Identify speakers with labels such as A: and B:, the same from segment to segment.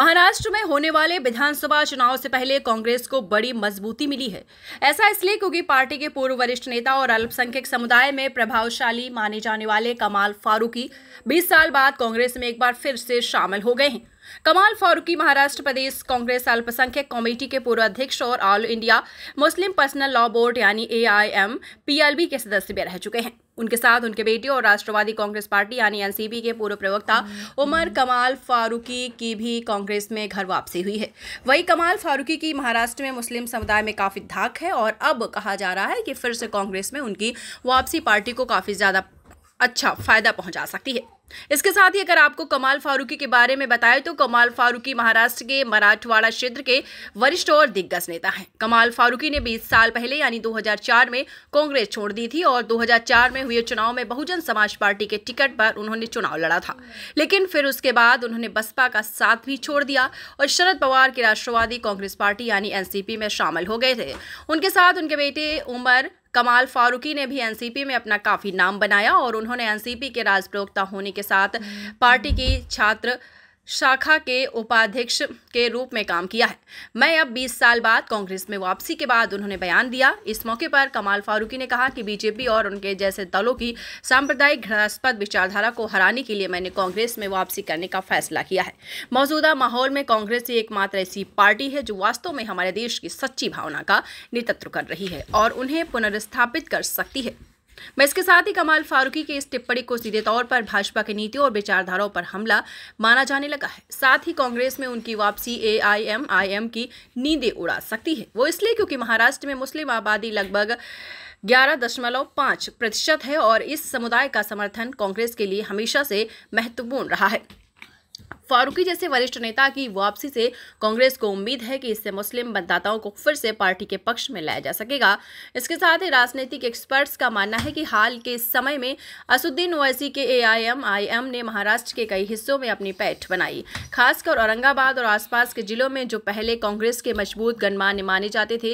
A: महाराष्ट्र में होने वाले विधानसभा चुनाव से पहले कांग्रेस को बड़ी मजबूती मिली है ऐसा इसलिए क्योंकि पार्टी के पूर्व वरिष्ठ नेता और अल्पसंख्यक समुदाय में प्रभावशाली माने जाने वाले कमाल फारूकी 20 साल बाद कांग्रेस में एक बार फिर से शामिल हो गए हैं कमाल फारूकी महाराष्ट्र प्रदेश कांग्रेस अल्पसंख्यक कमेटी के पूर्व अध्यक्ष और all India Muslim personal law board यानी ए के सदस्य भी रह चुके हैं उनके साथ उनके बेटे और राष्ट्रवादी कांग्रेस पार्टी यानी एनसीपी के पूर्व प्रवक्ता उमर कमाल फारूकी की भी कांग्रेस में घर वापसी हुई है वही कमाल फारूकी की महाराष्ट्र में मुस्लिम समुदाय में काफ़ी धाक है और अब कहा जा रहा है कि फिर से कांग्रेस में उनकी वापसी पार्टी को काफ़ी ज़्यादा अच्छा फ़ायदा पहुंचा सकती है इसके साथ ही अगर आपको कमाल फारूकी के बारे में बताएं तो कमाल फारूकी महाराष्ट्र के मराठवाड़ा क्षेत्र के वरिष्ठ और दिग्गज नेता हैं कमाल फारूकी ने 20 साल पहले यानी 2004 में कांग्रेस छोड़ दी थी और 2004 में हुए चुनाव में बहुजन समाज पार्टी के टिकट पर उन्होंने चुनाव लड़ा था लेकिन फिर उसके बाद उन्होंने बसपा का साथ भी छोड़ दिया और शरद पवार की राष्ट्रवादी कांग्रेस पार्टी यानी एनसीपी में शामिल हो गए थे उनके साथ उनके बेटे उमर कमाल फारूकी ने भी एनसीपी में अपना काफ़ी नाम बनाया और उन्होंने एनसीपी के राजप्रवक्ता होने के साथ हम्म। पार्टी की छात्र शाखा के उपाध्यक्ष के रूप में काम किया है मैं अब 20 साल बाद कांग्रेस में वापसी के बाद उन्होंने बयान दिया इस मौके पर कमाल फारूकी ने कहा कि बीजेपी और उनके जैसे दलों की सांप्रदायिक घृणास्पद विचारधारा को हराने के लिए मैंने कांग्रेस में वापसी करने का फैसला किया है मौजूदा माहौल में कांग्रेस ही एकमात्र ऐसी पार्टी है जो वास्तव में हमारे देश की सच्ची भावना का नेतृत्व कर रही है और उन्हें पुनर्स्थापित कर सकती है मैं इसके साथ ही कमाल फारूकी की इस टिप्पणी को सीधे तौर पर भाजपा की नीतियों और विचारधाराओं पर हमला माना जाने लगा है साथ ही कांग्रेस में उनकी वापसी ए आई की नींदें उड़ा सकती है वो इसलिए क्योंकि महाराष्ट्र में मुस्लिम आबादी लगभग ग्यारह दशमलव पाँच प्रतिशत है और इस समुदाय का समर्थन कांग्रेस के लिए हमेशा से महत्वपूर्ण रहा है फारूकी जैसे वरिष्ठ नेता की वापसी से कांग्रेस को उम्मीद है कि इससे मुस्लिम मतदाताओं को फिर से पार्टी के पक्ष में लाया जा सकेगा इसके साथ ही राजनीतिक एक्सपर्ट्स का मानना है कि हाल के समय में असुद्दीन ओवैसी के एआईएमआईएम ने महाराष्ट्र के कई हिस्सों में अपनी पैठ बनाई खासकर औरंगाबाद और आसपास के जिलों में जो पहले कांग्रेस के मजबूत गणमान्य माने जाते थे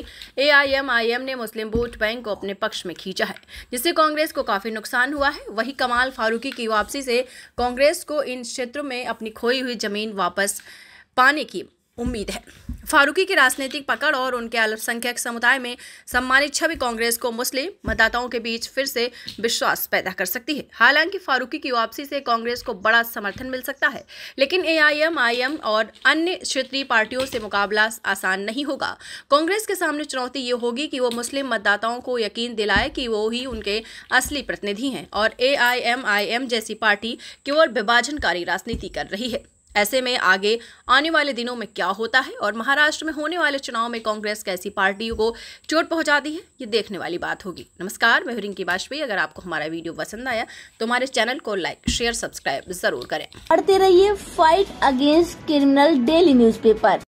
A: ए ने मुस्लिम वोट बैंक को अपने पक्ष में खींचा है जिससे कांग्रेस को काफी नुकसान हुआ है वही कमाल फारूकी की वापसी से कांग्रेस को इन क्षेत्रों में अपनी खोई हुई ज़मीन वापस पाने की उम्मीद है फारूकी की राजनीतिक पकड़ और उनके अल्पसंख्यक समुदाय में सम्मानित छवि कांग्रेस को मुस्लिम मतदाताओं के बीच फिर से विश्वास पैदा कर सकती है हालांकि फारूकी की वापसी से कांग्रेस को बड़ा समर्थन मिल सकता है लेकिन एआईएम आईएम और अन्य क्षेत्रीय पार्टियों से मुकाबला आसान नहीं होगा कांग्रेस के सामने चुनौती ये होगी कि वो मुस्लिम मतदाताओं को यकीन दिलाए कि वो ही उनके असली प्रतिनिधि हैं और ए जैसी पार्टी केवल विभाजनकारी राजनीति कर रही है ऐसे में आगे आने वाले दिनों में क्या होता है और महाराष्ट्र में होने वाले चुनाव में कांग्रेस कैसी पार्टी को चोट पहुंचाती है ये देखने वाली बात होगी नमस्कार मैं रिंकी वाजपेयी अगर आपको हमारा वीडियो पसंद आया तो हमारे चैनल को लाइक शेयर सब्सक्राइब जरूर करें पढ़ते रहिए fight against criminal daily news